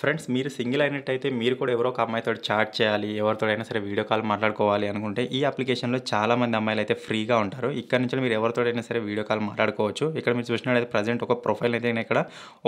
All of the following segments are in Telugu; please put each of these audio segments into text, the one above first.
ఫ్రెండ్స్ మీరు సింగిల్ అయినట్టయితే మీరు కూడా ఎవరో ఒక అమ్మాయితో చాట్ చేయాలి ఎవరితోడైనా సరే వీడియో కాల్ మాట్లాడుకోవాలి అనుకుంటే ఈ అప్లికేషన్లో చాలామంది అమ్మాయిలు అయితే ఫ్రీగా ఉంటారు ఇక్కడ నుంచి మీరు ఎవరితోడైనా సరే వీడియో కాల్ మాట్లాడుకోవచ్చు ఇక్కడ మీరు చూసినట్లయితే ప్రజెంట్ ఒక ప్రొఫైల్ అయితే నేను ఇక్కడ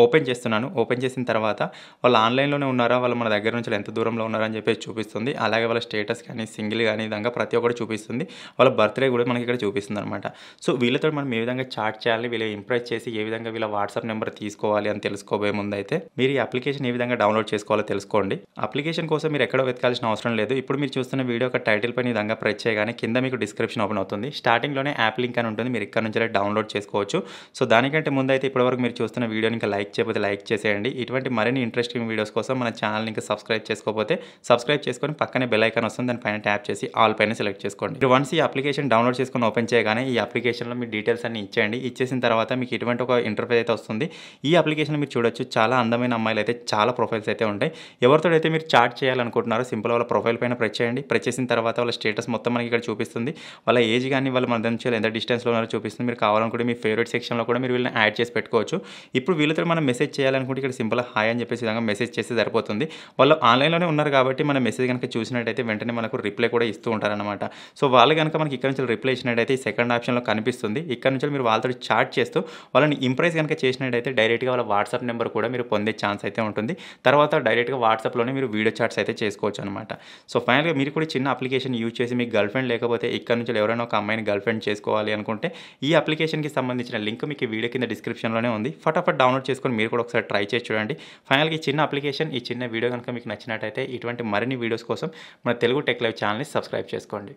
ఓపెన్ చేస్తున్నాను ఓపెన్ చేసిన తర్వాత వాళ్ళు ఆన్లైన్లోనే ఉన్నారా వాళ్ళు మన దగ్గర నుంచి ఎంత దూరంలో ఉన్నారని చెప్పేసి చూపిస్తుంది అలాగే వాళ్ళ స్టేటస్ కానీ సింగిల్ కానీ విధంగా ప్రతి ఒక్కటి చూపిస్తుంది వాళ్ళ బర్త్డే కూడా మనకి ఇక్కడ చూపిస్తుంది అనమాట సో వీళ్ళతో మనం ఏ విధంగా చాట్ చేయాలి వీళ్ళు ఇంప్రెస్ చేసి ఏ విధంగా వీళ్ళ వాట్సాప్ నెంబర్ తీసుకోవాలి అని తెలుసుకోబోయే ముందు అయితే మీరు ఈ అప్లికేషన్ ఏ విధంగా డౌన్లోడ్ చేసుకోవాలో తెలుసుకోండి అప్లికేషన్ కోసం మీరు ఎక్కడో వెతకాల్సిన అవసరం లేదు ఇప్పుడు మీరు చూస్తున్న వీడియో ఒక టైటిల్ పైన విధంగా ప్రెస్ చేయగానే కింద మీకు డిస్క్రిప్షన్ ఓపెన్ అవుతుంది స్టార్టింగ్లోనే యాప్ లింక్ అని ఉంటుంది మీరు ఇక్కడ నుంచి డౌన్లోడ్ చేసుకోవచ్చు సో దానికంటే ముందైతే ఇప్పటివరకు మీరు చూస్తున్న వీడియోని ఇంకా లైక్ చేయకపోతే లైక్ చేసేయండి ఇటువంటి మరిన్ని ఇంట్రెస్టింగ్ వీడియోస్ కోసం మన ఛానల్ ఇంకా సబ్స్క్రైబ్ చేసుకోకపోతే సబ్స్క్రైబ్ చేసుకొని పక్కనే బెల్ ఐకాన్ వస్తుంది దానిపైన ట్యాప్ చేసి ఆల్ పైన సెలెక్ట్ చేసుకోండి మీరు వన్స్ ఈ అప్లికేషన్ డౌన్లోడ్ చేసుకొని ఓపెన్ చేయగానే ఈ అప్లికేషన్లో మీ డీటెయిల్స్ అన్ని ఇచ్చేయండి ఇచ్చేసిన తర్వాత మీకు ఇటువంటి ఒక ఇంటర్ఫేస్ అయితే వస్తుంది ఈ అప్లికేషన్ మీరు చూడొచ్చు చాలా అందమైన అమ్మాయిలు అయితే చాలా ప్రొఫైల్ ప్రొఫైల్స్ అయితే ఉంటాయి ఎవరితో అయితే మీరు చాట్ చేయాలనుకుంటున్నారో సింపుల్ వాళ్ళ ప్రొఫైల్ పైన ప్రెస్ చేయండి ప్రెస్ చేసిన తర్వాత వాళ్ళ స్టేటస్ మొత్తం మనకి ఇక్కడ చూపిస్తుంది వాళ్ళ ఏజ్ కానీ వాళ్ళ మన నుంచి ఎంత డిస్టెన్స్లో ఉన్నారో చూపిస్తుంది మీరు కావాలనుకుంటే మీ ఫేవరెట్ సెక్షన్లో కూడా మీరు వీళ్ళని యాడ్ చేసి పెట్టుకోవచ్చు ఇప్పుడు వీళ్ళతో మనం మెసేజ్ చేయాలనుకుంటే ఇక్కడ సింపుల్ హాయ్ అని చెప్పేసి విధంగా మెసేజ్ చేస్తే సరిపోతుంది వాళ్ళు ఆన్లైన్లోనే ఉన్నారు కాబట్టి మన మెసేజ్ కనుక చూసినట్టయితే వెంటనే మనకు రిప్లై కూడా ఇస్తూ ఉంటారనమాట సో వాళ్ళు కనుక మనకి ఇక్కడ నుంచి రిప్లై ఇచ్చినట్టయితే ఈ సెకండ్ ఆప్షన్లో కనిపిస్తుంది ఇక్కడ నుంచి మీరు వాళ్ళతో చాట్ చేస్తూ వాళ్ళని ఇంప్రెస్ కనుక చేసినట్టయితే డైరెక్ట్గా వాళ్ళ వాట్సాప్ నెంబర్ కూడా మీరు పొందే ఛాన్స్ అయితే ఉంటుంది తర్వాత డైరెక్ట్గా వాట్సాప్లోనే మీరు వీడియో చాట్స్ అయితే చేసుకోవచ్చు అనమాట సో ఫైనల్గా మీరు కూడా చిన్న అప్లికేషన్ యూజ్ చేసి మీ గర్ల్ ఫ్రెండ్ లేకపోతే ఇక్కడ నుంచి ఎవరైనా ఒక అమ్మాయిని గర్ల్ ఫ్రెండ్ చేసుకోవాలి అనుకుంటే ఈ అప్లికేషన్కి సంబంధించిన లింక్ మీకు వీడియో కింద డిస్క్రిప్షన్లోనే ఉంది ఫటాఫట్ డౌన్లోడ్ చేసుకొని మీరు కూడా ఒకసారి ట్రై చేసి చూడండి ఫైనల్గా ఈ చిన్న అప్లికేషన్ ఈ చిన్న వీడియో కనుక మీకు నచ్చినట్టయితే ఇటువంటి మరిన్ని వీడియోస్ కోసం మన తెలుగు టెక్ లైవ్ ఛానల్ని సబ్స్క్రైబ్ చేసుకోండి